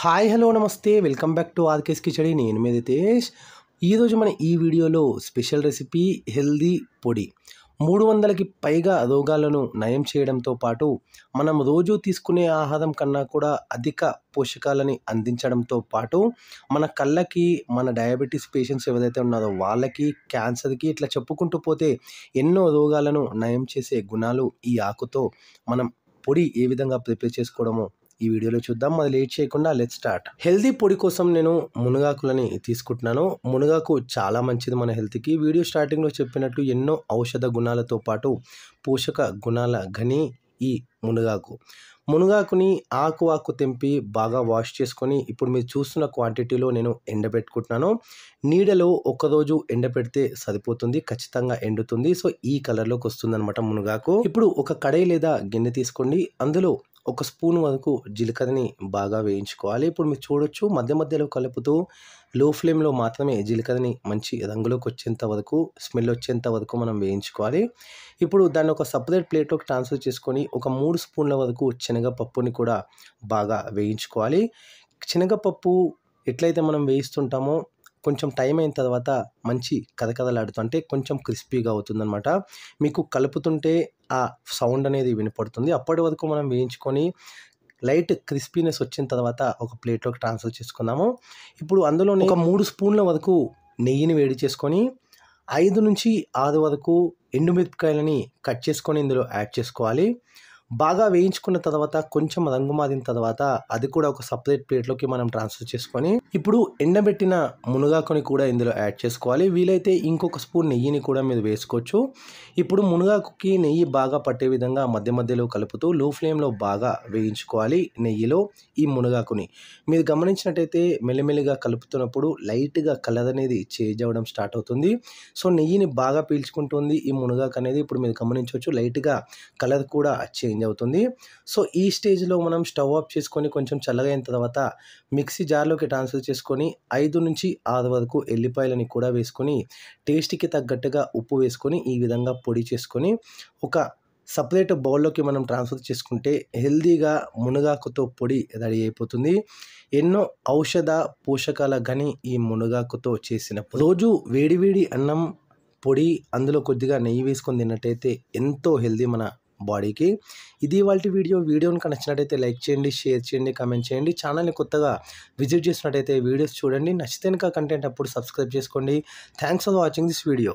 hi hello నమస్తే welcome back to RK's khichdi నేను మీద రితేష్ ఈరోజు మన ఈ వీడియోలో స్పెషల్ రెసిపీ హెల్దీ పొడి మూడు వందలకి పైగా రోగాలను నయం చేయడంతో పాటు మనం రోజు తీసుకునే ఆహారం కన్నా కూడా అధిక పోషకాలని అందించడంతో పాటు మన కళ్ళకి మన డయాబెటీస్ పేషెంట్స్ ఎవరైతే ఉన్నారో వాళ్ళకి క్యాన్సర్కి ఇట్లా చెప్పుకుంటూ పోతే ఎన్నో రోగాలను నయం చేసే గుణాలు ఈ ఆకుతో మనం పొడి ఏ విధంగా ప్రిపేర్ చేసుకోవడమో ఈ వీడియోలో చూద్దాం అది లేట్ చేయకుండా లెట్ స్టార్ట్ హెల్దీ పొడి కోసం నేను మునగాకులని తీసుకుంటున్నాను మునగాకు చాలా మంచిది మన హెల్త్కి వీడియో స్టార్టింగ్లో చెప్పినట్టు ఎన్నో ఔషధ గుణాలతో పాటు పోషక గుణాల ఘని ఈ మునగాకు మునగాకుని ఆకు ఆకు తెంపి బాగా వాష్ చేసుకొని ఇప్పుడు మీరు చూస్తున్న క్వాంటిటీలో నేను ఎండబెట్టుకుంటున్నాను నీడలో ఒక్కరోజు ఎండబెడితే సరిపోతుంది ఖచ్చితంగా ఎండుతుంది సో ఈ కలర్లోకి వస్తుందన్నమాట మునగాకు ఇప్పుడు ఒక కడాయి లేదా గిన్నె తీసుకోండి అందులో ఒక స్పూన్ వరకు జీలకర్రని బాగా వేయించుకోవాలి ఇప్పుడు మీరు చూడొచ్చు మధ్య మధ్యలో కలుపుతూ లో ఫ్లేమ్లో మాత్రమే జీలకర్రని మంచి రంగులోకి వచ్చేంత వరకు స్మెల్ వచ్చేంత వరకు మనం వేయించుకోవాలి ఇప్పుడు దాన్ని ఒక సపరేట్ ప్లేట్లోకి ట్రాన్స్ఫర్ చేసుకొని ఒక మూడు స్పూన్ల వరకు శనగపప్పుని కూడా బాగా వేయించుకోవాలి శనగపప్పు ఎట్లయితే మనం వేయిస్తుంటామో కొంచెం టైం అయిన తర్వాత మంచి కథకథలాడుతూ అంటే కొంచెం క్రిస్పీగా అవుతుందనమాట మీకు కలుపుతుంటే ఆ సౌండ్ అనేది వినపడుతుంది అప్పటి వరకు మనం వేయించుకొని లైట్ క్రిస్పీనెస్ వచ్చిన తర్వాత ఒక ప్లేట్లోకి ట్రాన్స్ఫర్ చేసుకుందాము ఇప్పుడు అందులో ఒక మూడు స్పూన్ల వరకు నెయ్యిని వేడి చేసుకొని ఐదు నుంచి ఆరు వరకు ఎండుమిరపకాయలని కట్ చేసుకొని ఇందులో యాడ్ చేసుకోవాలి బాగా వేయించుకున్న తర్వాత కొంచెం రంగు మారిన తర్వాత అది కూడా ఒక సపరేట్ ప్లేట్లోకి మనం ట్రాన్స్ఫర్ చేసుకొని ఇప్పుడు ఎండబెట్టిన మునగాకుని కూడా ఇందులో యాడ్ చేసుకోవాలి వీలైతే ఇంకొక స్పూన్ నెయ్యిని కూడా మీరు వేసుకోవచ్చు ఇప్పుడు మునగాకుకి నెయ్యి బాగా పట్టే విధంగా మధ్య మధ్యలో కలుపుతూ లో ఫ్లేమ్లో బాగా వేయించుకోవాలి నెయ్యిలో ఈ మునగాకుని మీరు గమనించినట్టయితే మెల్లిమెల్లిగా కలుపుతున్నప్పుడు లైట్గా కలర్ అనేది చేంజ్ అవ్వడం స్టార్ట్ అవుతుంది సో నెయ్యిని బాగా పీల్చుకుంటుంది ఈ మునగాకు అనేది ఇప్పుడు మీరు గమనించవచ్చు లైట్గా కలర్ కూడా చేంజ్ అవుతుంది సో ఈ స్టేజ్లో మనం స్టవ్ ఆఫ్ చేసుకొని కొంచెం చల్లగైన తర్వాత మిక్సీ జార్లోకి ట్రాన్స్ఫర్ గుర్తు చేసుకొని ఐదు నుంచి ఆరు వరకు ఎల్లిపాయలని కూడా వేసుకొని టేస్ట్కి తగ్గట్టుగా ఉప్పు వేసుకొని ఈ విధంగా పొడి చేసుకొని ఒక సపరేట్ బౌల్లోకి మనం ట్రాన్స్ఫర్ చేసుకుంటే హెల్దీగా మునగాకుతో పొడి రెడీ అయిపోతుంది ఎన్నో ఔషధ పోషకాల కానీ ఈ మునగాకుతో చేసిన రోజు వేడివేడి అన్నం పొడి అందులో కొద్దిగా నెయ్యి వేసుకొని తిన్నట్టయితే ఎంతో హెల్దీ మన బాడీకి ఇది వాళ్ళ వీడియో వీడియోని నచ్చినట్టయితే లైక్ చేయండి షేర్ చేయండి కమెంట్ చేయండి ఛానల్ని కొత్తగా విజిట్ చేసినట్టయితే వీడియోస్ చూడండి నచ్చితే కంటెంట్ అప్పుడు సబ్స్క్రైబ్ చేసుకోండి thanks for watching this video